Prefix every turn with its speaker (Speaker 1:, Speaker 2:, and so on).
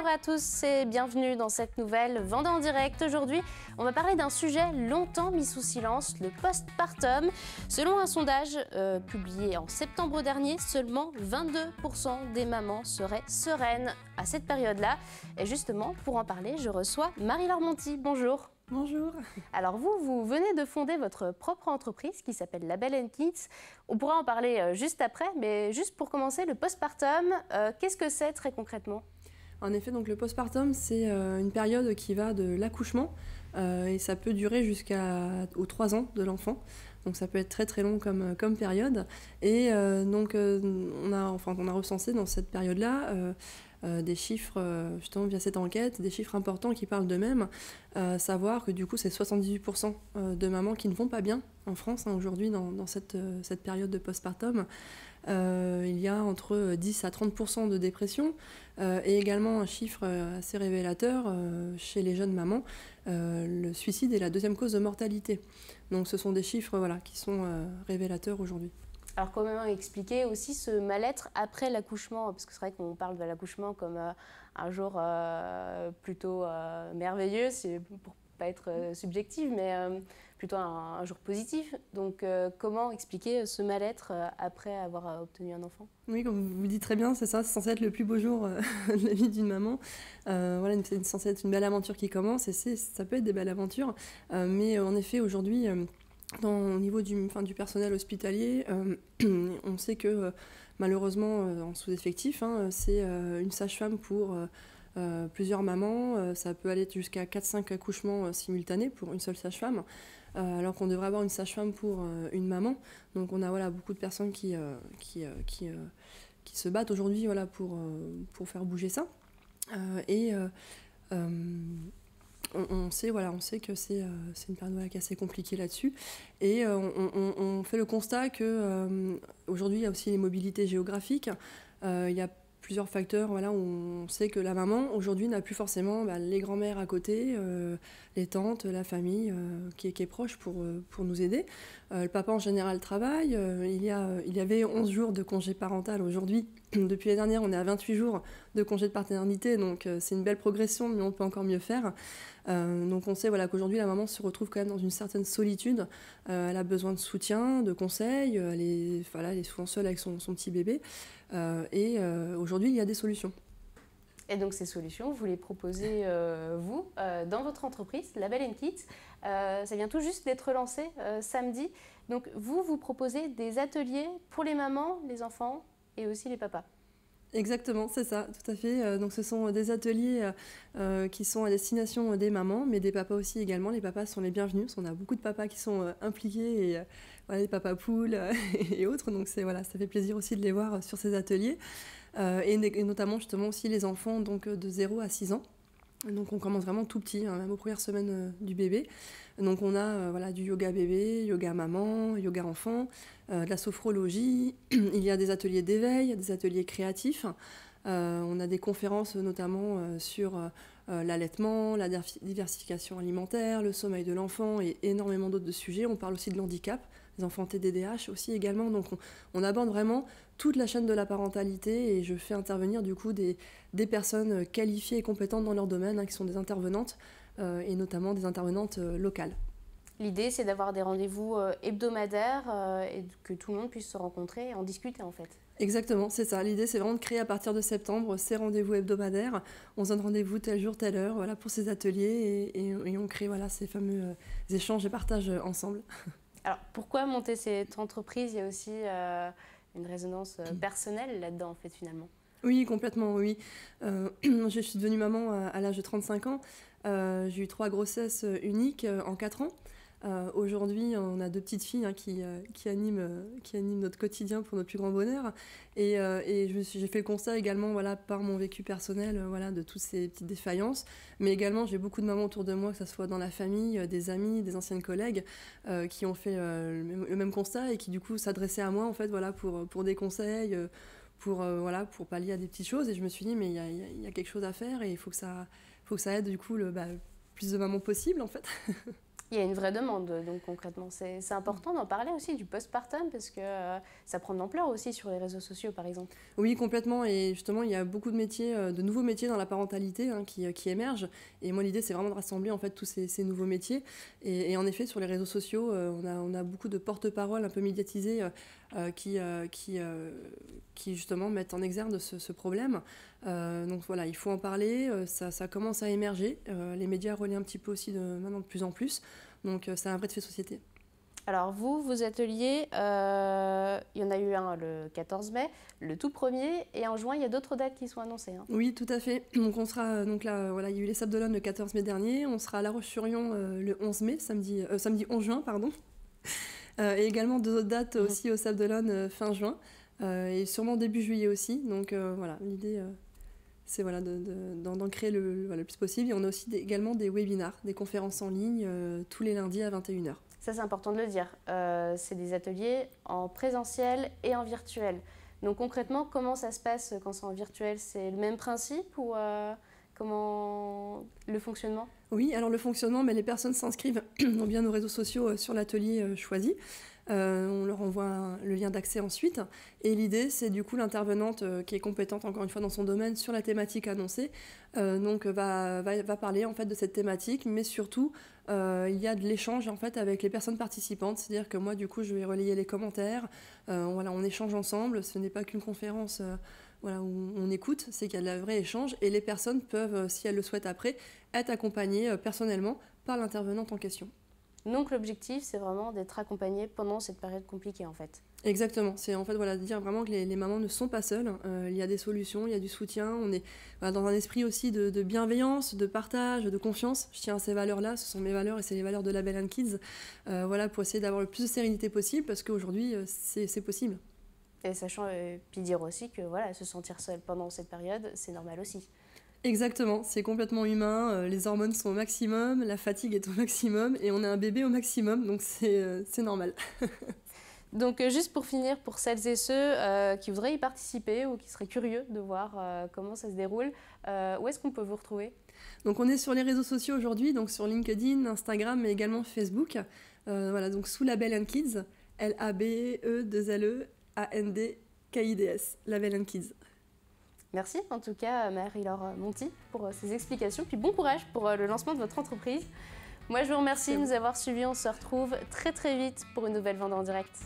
Speaker 1: Bonjour à tous et bienvenue dans cette nouvelle Vendée en direct. Aujourd'hui, on va parler d'un sujet longtemps mis sous silence, le postpartum. Selon un sondage euh, publié en septembre dernier, seulement 22% des mamans seraient sereines à cette période-là. Et justement, pour en parler, je reçois Marie Larmonti. Bonjour. Bonjour. Alors vous, vous venez de fonder votre propre entreprise qui s'appelle Label Kids. On pourra en parler euh, juste après, mais juste pour commencer, le postpartum, euh, qu'est-ce que c'est très concrètement
Speaker 2: en effet, donc le postpartum, c'est euh, une période qui va de l'accouchement euh, et ça peut durer jusqu'aux 3 ans de l'enfant. Donc ça peut être très très long comme, euh, comme période. Et donc on, a, enfin, on a recensé dans cette période-là des chiffres, justement via cette enquête, des chiffres importants qui parlent d'eux-mêmes, savoir que du coup c'est 78% de mamans qui ne vont pas bien en France hein, aujourd'hui dans, cette, cette période de postpartum. Euh, il y a entre 10 euh, à 30% de dépression, euh, et également un chiffre assez révélateur chez les jeunes mamans, le suicide est la deuxième cause de mortalité. Donc ce sont des chiffres voilà, qui sont révélateurs aujourd'hui. Alors
Speaker 1: comment expliquer aussi ce mal-être après l'accouchement Parce que c'est vrai qu'on parle de l'accouchement comme un jour plutôt merveilleux, pour pas être euh, subjective, mais euh, plutôt un, jour positif. Donc, euh, comment expliquer ce mal-être après avoir obtenu un enfant
Speaker 2: Oui, comme vous le dites très bien, c'est ça, c'est censé être le plus beau jour de la vie d'une maman. voilà, c'est censé être une belle aventure qui commence, et ça peut être des belles aventures. mais en effet, aujourd'hui, au niveau du, du personnel hospitalier, on sait que malheureusement en sous-effectif, hein, c'est une sage-femme pour euh, plusieurs mamans, euh, ça peut aller jusqu'à 4-5 accouchements euh, simultanés pour une seule sage-femme, alors qu'on devrait avoir une sage-femme pour une maman. Donc on a voilà, beaucoup de personnes qui, qui, qui, qui, se battent aujourd'hui voilà, pour, pour faire bouger ça. et on, sait, voilà, on sait que c'est une période assez compliquée là-dessus. Et on, on, fait le constat que aujourd'hui il y a aussi les mobilités géographiques. il y a plusieurs facteurs. Voilà, on sait que la maman, aujourd'hui, n'a plus forcément bah, les grands-mères à côté, euh, les tantes, la famille euh, qui, est, proche pour, euh, pour nous aider. le papa, en général, travaille. il, y a, il y avait 11 jours de congé parental aujourd'hui. Depuis l'année dernière, on est à 28 jours de congé de paternité, donc c'est une belle progression, mais on peut encore mieux faire. donc on sait voilà, qu'aujourd'hui, la maman se retrouve quand même dans une certaine solitude. elle a besoin de soutien, de conseils. Elle est, voilà, elle est souvent seule avec son, petit bébé. et Aujourd'hui, il y a des solutions. Et
Speaker 1: donc ces solutions, vous les proposez, euh, vous, euh, dans votre entreprise, Label Kit. Euh, ça vient tout juste d'être lancé samedi. Donc vous, vous proposez des ateliers pour les mamans, les enfants et aussi les papas.
Speaker 2: Exactement, c'est ça, tout à fait. Donc ce sont des ateliers qui sont à destination des mamans, mais des papas aussi également. Les papas sont les bienvenus, parce qu'on a beaucoup de papas qui sont impliqués, et, les papas poules et autres. Donc c'est voilà, ça fait plaisir aussi de les voir sur ces ateliers. Euh, et, notamment justement aussi les enfants donc euh, de 0 à 6 ans. Donc on commence vraiment tout petit, hein, même aux premières semaines euh, du bébé. Donc on a du yoga bébé, yoga maman, yoga enfant, de la sophrologie, il y a des ateliers d'éveil, des ateliers créatifs. on a des conférences notamment sur l'allaitement, la diversification alimentaire, le sommeil de l'enfant et énormément d'autres sujets. On parle aussi de l'handicap, les enfants TDDH aussi également. Donc on, aborde vraiment toute la chaîne de la parentalité et je fais intervenir du coup des, personnes euh, qualifiées et compétentes dans leur domaine, hein, qui sont des intervenantes euh, et notamment des intervenantes euh, locales.
Speaker 1: L'idée, c'est d'avoir des rendez-vous hebdomadaires et que tout le monde puisse se rencontrer et en discuter en fait.
Speaker 2: Exactement, c'est ça. L'idée, c'est vraiment de créer à partir de septembre ces rendez-vous hebdomadaires. On se donne rendez-vous tel jour, telle heure, voilà, pour ces ateliers et, et on crée voilà, ces fameux échanges et partages ensemble.
Speaker 1: Alors pourquoi monter cette entreprise Il y a aussi euh, une résonance euh, personnelle là-dedans, en fait, finalement.
Speaker 2: Oui, complètement, oui. Euh, je suis devenue maman à, l'âge de 35 ans. j'ai eu trois grossesses uniques en 4 ans. Euh, aujourd'hui, on a deux petites filles hein, qui, euh, qui, animent, euh, qui notre quotidien pour notre plus grand bonheur. Et, et j'ai fait le constat également, voilà, par mon vécu personnel, voilà, de toutes ces petites défaillances. Mais également, j'ai beaucoup de mamans autour de moi, que ce soit dans la famille, des amis, des anciennes collègues, qui ont fait le même, constat et qui du coup s'adressaient à moi, en fait, voilà, pour, pour des conseils pour voilà pour pallier à des petites choses et je me suis dit mais il y a, y a, quelque chose à faire et il faut que ça faut que ça aide du coup le bah, plus de mamans possible en fait Il y a
Speaker 1: une vraie demande, donc concrètement. C'est important d'en parler aussi du postpartum, parce que euh, ça prend de
Speaker 2: l'ampleur aussi sur les réseaux sociaux, par exemple. Oui, complètement. Et justement, il y a beaucoup de métiers, euh, de nouveaux métiers dans la parentalité hein, euh, qui, émergent. Et moi, l'idée, c'est vraiment de rassembler en fait tous ces, nouveaux métiers. Et, en effet, sur les réseaux sociaux, on, a, on a beaucoup de porte-parole un peu médiatisés euh, qui, euh, qui, euh, qui, justement mettent en exergue ce, problème. donc voilà, il faut en parler, ça, commence à émerger, les médias relaient un petit peu aussi de, maintenant de plus en plus, donc c'est un vrai fait société.
Speaker 1: Alors vous, vos ateliers, il y en a eu un le 14 mai, le tout premier, et en juin, il y a d'autres dates qui sont annoncées. Hein.
Speaker 2: Oui, tout à fait. Donc on sera donc là, voilà, il y a eu les Sables le 14 mai dernier, on sera à La Roche-sur-Yon le 11 mai, samedi, samedi 11 juin, pardon. Euh, et également deux autres dates mmh. aussi au Sable d'Olonne euh, fin juin euh, et sûrement début juillet aussi. Donc voilà, l'idée c'est voilà, d'en de, créer le, le, plus possible. Et on a aussi également des webinars, des conférences en ligne tous les lundis à 21h. Ça, c'est important de le dire. c'est des ateliers en présentiel et en
Speaker 1: virtuel. Donc concrètement, comment ça se passe quand c'est en virtuel C'est le même principe ou
Speaker 2: Comment le fonctionnement Oui, alors le fonctionnement, mais ben, les personnes s'inscrivent bien nos réseaux sociaux euh, sur l'atelier euh, choisi. Euh, on leur envoie le lien d'accès ensuite. Et l'idée, c'est du coup l'intervenante qui est compétente, encore une fois, dans son domaine sur la thématique annoncée, donc va, va, parler en fait de cette thématique, mais surtout, il y a de l'échange en fait avec les personnes participantes. C'est-à-dire que moi, du coup, je vais relayer les commentaires. voilà, on échange ensemble. Ce n'est pas qu'une conférence où on écoute, c'est qu'il y a de la vraie échange et les personnes peuvent, euh, si elles le souhaitent après, être accompagnées euh, personnellement par l'intervenante en question. Donc l'objectif, c'est vraiment d'être accompagné pendant cette période compliquée en fait. Exactement, c'est en fait voilà, dire vraiment que les, mamans ne sont pas seules, hein. euh, il y a des solutions, il y a du soutien, on est dans un esprit aussi de, bienveillance, de partage, de confiance, je tiens à ces valeurs-là, ce sont mes valeurs et c'est les valeurs de la Belle Kids, voilà, pour essayer d'avoir le plus de sérénité possible parce qu'aujourd'hui c'est possible. Et sachant, euh, puis dire aussi que voilà, se sentir seul pendant cette période, c'est normal aussi. Exactement, c'est complètement humain, euh, les hormones sont au maximum, la fatigue est au maximum et on est un bébé au maximum, donc c'est euh, normal. donc juste pour finir, pour celles et
Speaker 1: ceux qui voudraient y participer ou qui seraient curieux de voir comment ça se déroule, où
Speaker 2: est-ce qu'on peut vous retrouver donc on est sur les réseaux sociaux aujourd'hui, donc sur LinkedIn, Instagram, mais également Facebook. voilà, donc sous label and Kids, L-A-B-E-2-L-E a-N-D-K-I-D-S, Kids. Merci en tout cas euh, Marie-Laure euh, Monti
Speaker 1: pour euh, ces explications, puis bon courage pour le lancement de votre entreprise. Moi je vous remercie de nous avoir suivis, on se retrouve très très vite pour une nouvelle vente en direct.